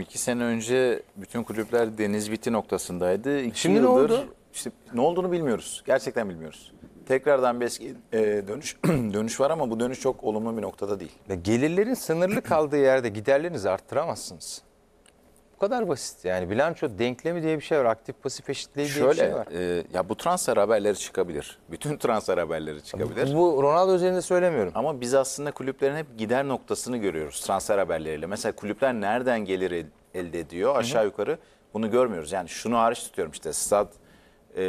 İki sene önce bütün kulüpler deniz biti noktasındaydı. İki Şimdi ne oldu? Işte, ne olduğunu bilmiyoruz. Gerçekten bilmiyoruz. Tekrardan bir e, dönüş dönüş var ama bu dönüş çok olumlu bir noktada değil. Ve gelirlerin sınırlı kaldığı yerde giderlerinizi arttıramazsınız kadar basit. Yani bilanço denklemi diye bir şey var. Aktif pasif eşitliği diye Şöyle, bir şey var. E, ya bu transfer haberleri çıkabilir. Bütün transfer haberleri çıkabilir. Bu, bu Ronaldo üzerinde söylemiyorum. Ama biz aslında kulüplerin hep gider noktasını görüyoruz transfer haberleriyle. Mesela kulüpler nereden gelir elde ediyor aşağı Hı -hı. yukarı bunu görmüyoruz. Yani şunu hariç tutuyorum işte stad e,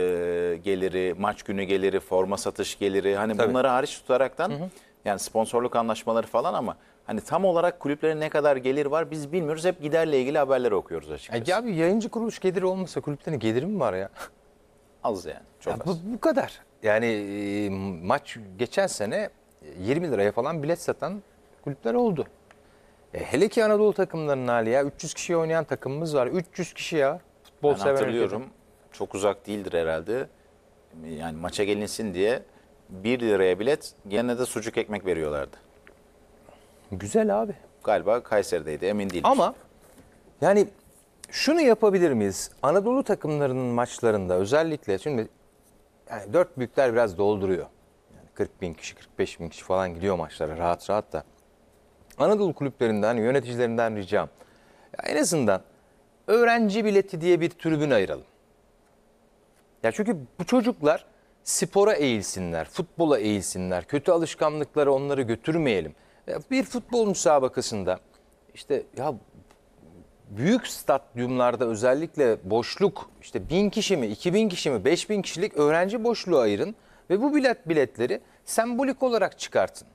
geliri, maç günü geliri, forma satış geliri. Hani Tabii. bunları hariç tutaraktan Hı -hı. yani sponsorluk anlaşmaları falan ama Hani tam olarak kulüplerin ne kadar gelir var biz bilmiyoruz. Hep giderle ilgili haberleri okuyoruz açıkçası. Ya bir yayıncı kuruluş geliri olmasa kulüplerin geliri mi var ya? Az yani. Çok Ya az. bu, bu kadar. Yani maç geçen sene 20 liraya falan bilet satan kulüpler oldu. E, hele ki Anadolu takımlarının hali ya. 300 kişi oynayan takımımız var. 300 kişi ya. Futbol Ben sever hatırlıyorum. ülkede. Çok uzak değildir herhalde. Yani maça gelinsin diye 1 liraya bilet gene de sucuk ekmek veriyorlardı. Güzel abi. Galiba Kayseri'deydi emin değilim. Ama yani şunu yapabilir miyiz? Anadolu takımlarının maçlarında özellikle şimdi yani dört büyükler biraz dolduruyor. Yani 40 bin kişi, 45 bin kişi falan gidiyor maçlara rahat rahat da. Anadolu kulüplerinden, yöneticilerinden ricam. Ya en azından öğrenci bileti diye bir tribün ayıralım. Ya çünkü bu çocuklar spora eğilsinler, futbola eğilsinler. Kötü alışkanlıkları onları götürmeyelim. Bir futbol müsabakasında işte ya büyük stadyumlarda özellikle boşluk işte bin kişi mi, iki bin kişi mi, beş bin kişilik öğrenci boşluğu ayırın ve bu bilet biletleri sembolik olarak çıkartın.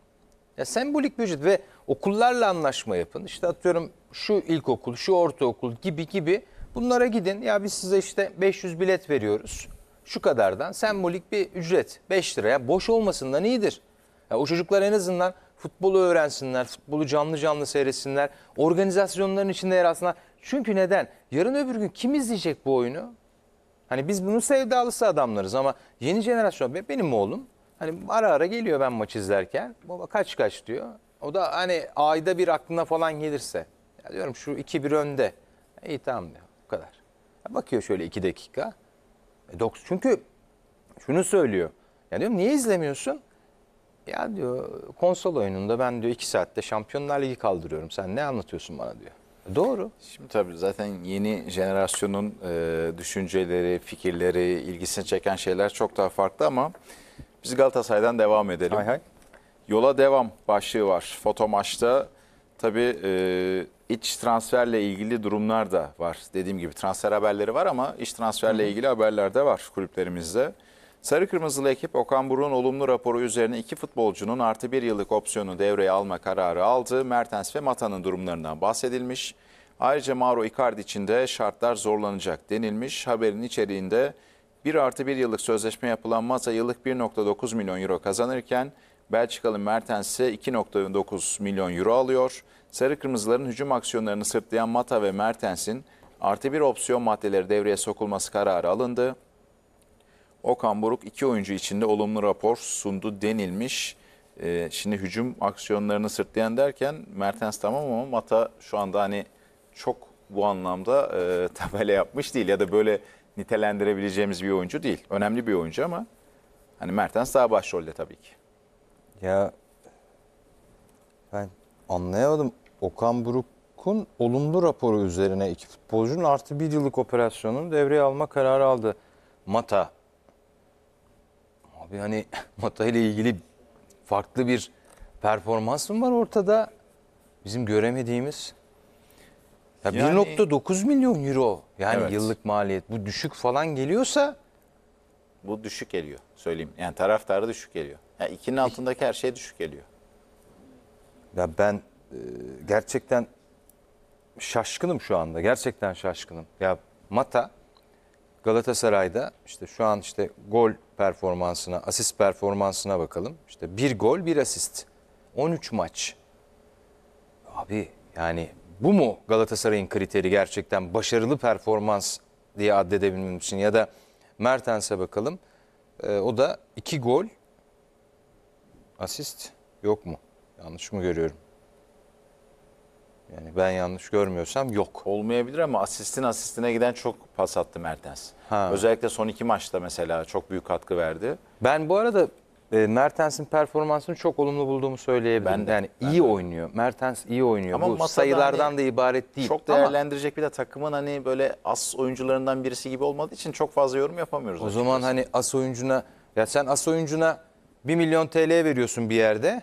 Ya sembolik bir ücret ve okullarla anlaşma yapın. İşte atıyorum şu ilkokul, şu ortaokul gibi gibi bunlara gidin. Ya biz size işte 500 bilet veriyoruz. Şu kadardan sembolik bir ücret 5 liraya boş olmasından iyidir. Ya o çocuklar en azından futbolu öğrensinler, futbolu canlı canlı seyretsinler, organizasyonların içinde yer alsınlar. Çünkü neden? Yarın öbür gün kim izleyecek bu oyunu? Hani biz bunu sevdalısı adamlarız ama yeni jenerasyon benim oğlum hani ara ara geliyor ben maç izlerken baba kaç kaç diyor. O da hani ayda bir aklına falan gelirse ya diyorum şu iki bir önde. İyi tamam diyor bu kadar. Ya bakıyor şöyle iki dakika. E, dok çünkü şunu söylüyor. Ya diyorum niye izlemiyorsun? Ya diyor konsol oyununda ben diyor iki saatte Şampiyonlar Ligi kaldırıyorum. Sen ne anlatıyorsun bana diyor. Doğru. Şimdi tabii zaten yeni jenerasyonun e, düşünceleri, fikirleri, ilgisini çeken şeyler çok daha farklı ama biz Galatasaray'dan devam edelim. Hay hay. Yola devam başlığı var. Foto maçta tabii e, iç transferle ilgili durumlar da var. Dediğim gibi transfer haberleri var ama iç transferle Hı -hı. ilgili haberler de var kulüplerimizde. Sarı Kırmızılı ekip Okan Buruk'un olumlu raporu üzerine iki futbolcunun artı bir yıllık opsiyonu devreye alma kararı aldı. Mertens ve Mata'nın durumlarından bahsedilmiş. Ayrıca Mauro Icardi için de şartlar zorlanacak denilmiş. Haberin içeriğinde 1 artı 1 yıllık sözleşme yapılan Mata yıllık 1.9 milyon euro kazanırken Belçikalı Mertens ise 2.9 milyon euro alıyor. Sarı Kırmızıların hücum aksiyonlarını sırtlayan Mata ve Mertens'in artı bir opsiyon maddeleri devreye sokulması kararı alındı. Okan Buruk iki oyuncu içinde olumlu rapor sundu denilmiş. Ee, şimdi hücum aksiyonlarını sırtlayan derken Mertens tamam ama Mata şu anda hani çok bu anlamda e, tabela yapmış değil ya da böyle nitelendirebileceğimiz bir oyuncu değil. Önemli bir oyuncu ama hani Mertens daha başrolde tabii ki. Ya ben anlayamadım. Okan Buruk'un olumlu raporu üzerine iki futbolcunun artı bir yıllık operasyonunu devreye alma kararı aldı. Mata Abi hani Mata ile ilgili farklı bir performans mı var ortada? Bizim göremediğimiz. Ya yani, 1.9 milyon euro yani evet. yıllık maliyet. Bu düşük falan geliyorsa bu düşük geliyor söyleyeyim. Yani taraftarı düşük geliyor. Yani ikinin altındaki her şey düşük geliyor. Ya ben e, gerçekten şaşkınım şu anda. Gerçekten şaşkınım. Ya Mata Galatasaray'da işte şu an işte gol performansına, asist performansına bakalım. İşte bir gol, bir asist. 13 maç. Abi yani bu mu Galatasaray'ın kriteri gerçekten başarılı performans diye addedebilmem için ya da Mertens'e bakalım. Ee, o da iki gol asist yok mu? Yanlış mı görüyorum? Yani ben yanlış görmüyorsam yok. Olmayabilir ama asistin asistine giden çok pas attı Mertens. Ha. Özellikle son iki maçta mesela çok büyük katkı verdi. Ben bu arada e, Mertens'in performansını çok olumlu bulduğumu söyleyebilirim. Ben de, yani ben iyi de. oynuyor. Mertens iyi oynuyor. Ama bu sayılardan hani, da ibaret değil. Çok değerlendirecek ama, bir de takımın hani böyle as oyuncularından birisi gibi olmadığı için çok fazla yorum yapamıyoruz. O zaman hani as oyuncuna ya sen as oyuncuna 1 milyon TL veriyorsun bir yerde.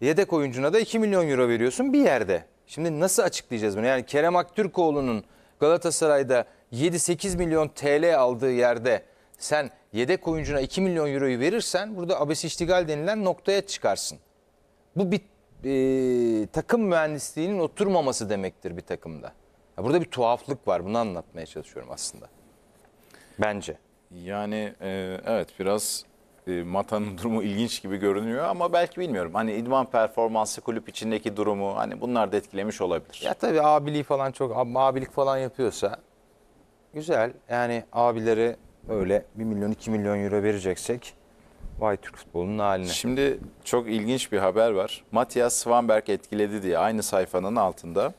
Yedek oyuncuna da 2 milyon euro veriyorsun bir yerde. Şimdi nasıl açıklayacağız bunu? Yani Kerem Aktürkoğlu'nun Galatasaray'da 7-8 milyon TL aldığı yerde sen yedek oyuncuna 2 milyon euroyu verirsen burada abes iştigal denilen noktaya çıkarsın. Bu bir e, takım mühendisliğinin oturmaması demektir bir takımda. Ya burada bir tuhaflık var bunu anlatmaya çalışıyorum aslında. Bence. Yani e, evet biraz e, Mata'nın durumu ilginç gibi görünüyor ama belki bilmiyorum. Hani idman performansı kulüp içindeki durumu hani bunlar da etkilemiş olabilir. Ya tabii abiliği falan çok abilik falan yapıyorsa güzel. Yani abileri öyle 1 milyon 2 milyon euro vereceksek vay Türk futbolunun haline. Şimdi çok ilginç bir haber var. Matias Svanberg etkiledi diye aynı sayfanın altında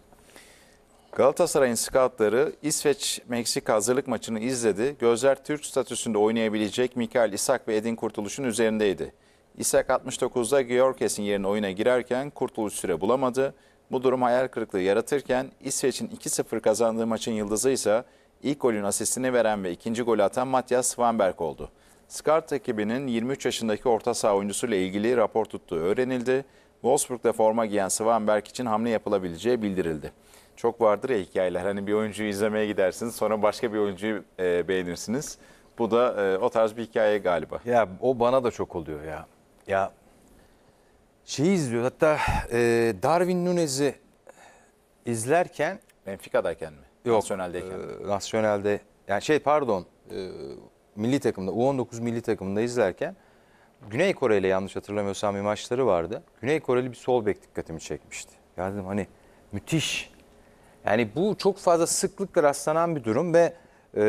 Galatasaray'ın scoutları İsveç-Meksika hazırlık maçını izledi. Gözler Türk statüsünde oynayabilecek Mikael İshak ve Edin Kurtuluş'un üzerindeydi. İshak 69'da Georges'in yerine oyuna girerken Kurtuluş süre bulamadı. Bu durum hayal kırıklığı yaratırken İsveç'in 2-0 kazandığı maçın yıldızı ise ilk golün asistini veren ve ikinci golü atan Matthias Vanberg oldu. Skart ekibinin 23 yaşındaki orta saha oyuncusuyla ilgili rapor tuttuğu öğrenildi. Wolfsburg'da forma giyen Svanberg için hamle yapılabileceği bildirildi çok vardır ya hikayeler. Hani bir oyuncuyu izlemeye gidersiniz sonra başka bir oyuncuyu e, beğenirsiniz. Bu da e, o tarz bir hikaye galiba. Ya o bana da çok oluyor ya. Ya şeyi izliyor hatta e, Darwin Nunez'i izlerken. Benfica'dayken mi? Yok. Nasyonel'deyken. E, Nasyonel'de yani şey pardon e, milli takımda U19 milli takımında izlerken Güney Kore ile yanlış hatırlamıyorsam bir maçları vardı. Güney Koreli bir sol bek dikkatimi çekmişti. Yani dedim hani müthiş yani bu çok fazla sıklıkla rastlanan bir durum ve e,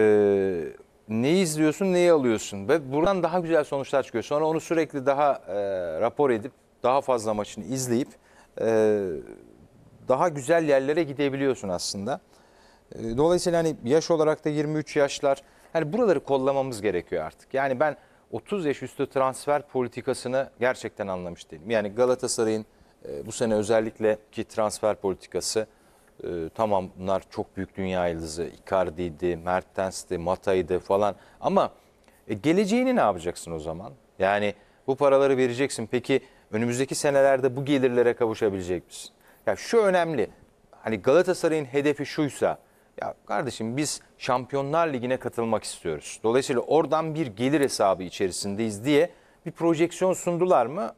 neyi izliyorsun, neyi alıyorsun ve buradan daha güzel sonuçlar çıkıyor. Sonra onu sürekli daha e, rapor edip, daha fazla maçını izleyip e, daha güzel yerlere gidebiliyorsun aslında. E, dolayısıyla hani yaş olarak da 23 yaşlar, yani buraları kollamamız gerekiyor artık. Yani ben 30 yaş üstü transfer politikasını gerçekten anlamış değilim. Yani Galatasaray'ın e, bu sene özellikle ki transfer politikası e, tamam bunlar çok büyük dünya yıldızı. Icardi'ydi, Mertens'ti, Mata'ydı falan. Ama e, geleceğini ne yapacaksın o zaman? Yani bu paraları vereceksin. Peki önümüzdeki senelerde bu gelirlere kavuşabilecek misin? Ya şu önemli. Hani Galatasaray'ın hedefi şuysa ya kardeşim biz Şampiyonlar Ligi'ne katılmak istiyoruz. Dolayısıyla oradan bir gelir hesabı içerisindeyiz diye bir projeksiyon sundular mı?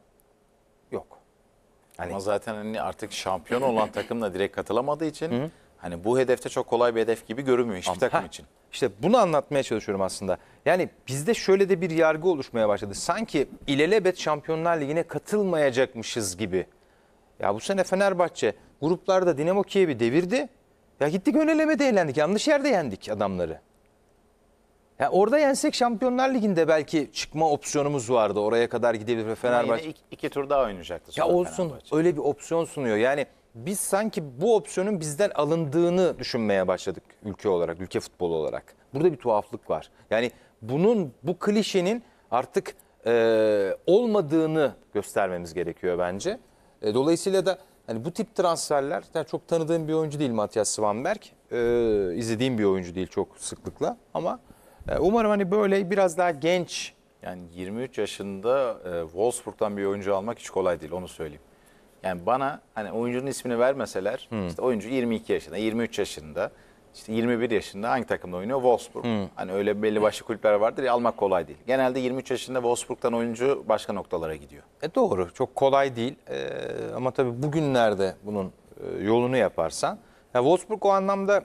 Hani, Ama zaten hani artık şampiyon olan takımla direkt katılamadığı için Hı -hı. hani bu hedefte çok kolay bir hedef gibi görünmüyor hiçbir Ama, takım ha, için. İşte bunu anlatmaya çalışıyorum aslında. Yani bizde şöyle de bir yargı oluşmaya başladı. Sanki ilelebet Şampiyonlar Ligi'ne katılmayacakmışız gibi. Ya bu sene Fenerbahçe gruplarda Dinamo Kiev'i devirdi. Ya gittik ön elemede eğlendik. Yanlış yerde yendik adamları. Ya orada yensek Şampiyonlar Ligi'nde belki çıkma opsiyonumuz vardı. Oraya kadar gidebilir Fenerbahçe. Ama yine iki, iki tur daha oynayacaktı. Ya olsun öyle bir opsiyon sunuyor. Yani biz sanki bu opsiyonun bizden alındığını düşünmeye başladık ülke olarak, ülke futbolu olarak. Burada bir tuhaflık var. Yani bunun, bu klişenin artık e, olmadığını göstermemiz gerekiyor bence. E, dolayısıyla da hani bu tip transferler, yani çok tanıdığım bir oyuncu değil Matias Svanberg. E, izlediğim bir oyuncu değil çok sıklıkla ama... E, umarım hani böyle biraz daha genç yani 23 yaşında e, Wolfsburg'dan bir oyuncu almak hiç kolay değil onu söyleyeyim. Yani bana hani oyuncunun ismini vermeseler hmm. işte oyuncu 22 yaşında, 23 yaşında, işte 21 yaşında hangi takımda oynuyor? Wolfsburg. Hmm. Hani öyle belli başlı kulüpler vardır ya almak kolay değil. Genelde 23 yaşında Wolfsburg'dan oyuncu başka noktalara gidiyor. E doğru çok kolay değil e, ama tabii bugünlerde bunun e, yolunu yaparsan. Ya Wolfsburg o anlamda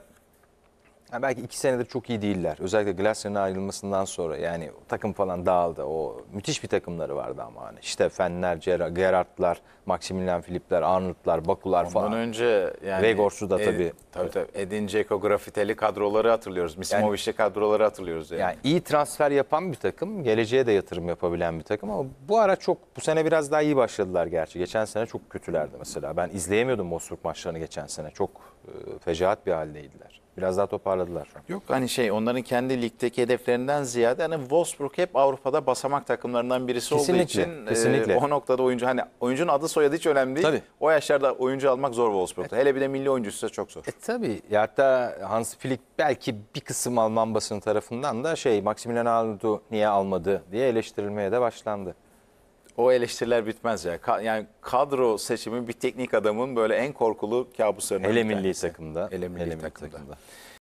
yani belki iki senedir çok iyi değiller. Özellikle Glasner'ın ayrılmasından sonra yani takım falan dağıldı. O müthiş bir takımları vardı ama hani işte Fenler, Gerardlar, Maximilian Filipler, Arnold'lar, Bakular Ondan falan. Ondan önce yani Vegors'u da tabii. E, tabii tabii. Edin Dzeko, Grafiteli kadroları hatırlıyoruz. Misimovic'li yani, kadroları hatırlıyoruz yani. yani. iyi transfer yapan bir takım, geleceğe de yatırım yapabilen bir takım ama bu ara çok bu sene biraz daha iyi başladılar gerçi. Geçen sene çok kötülerdi mesela. Ben izleyemiyordum Wolfsburg maçlarını geçen sene. Çok e, fecaat bir haldeydiler. Biraz daha toparladılar Yok hani şey onların kendi ligdeki hedeflerinden ziyade hani Wolfsburg hep Avrupa'da basamak takımlarından birisi Kesinlikle, olduğu için e, kesinlikle. E, o noktada oyuncu hani oyuncunun adı soyadı hiç önemli değil. Tabii. O yaşlarda oyuncu almak zor Wolfsburg'da. E- Hele bir de milli oyuncusu da çok zor. E, tabii ya hatta Hans Flick belki bir kısım Alman basını tarafından da şey Maximilian Arnold'u niye almadı diye eleştirilmeye de başlandı. O eleştiriler bitmez ya. Ka yani kadro seçimi bir teknik adamın böyle en korkulu kabuslarından. Hele milli takımda. Hele milli, takımda. takımda.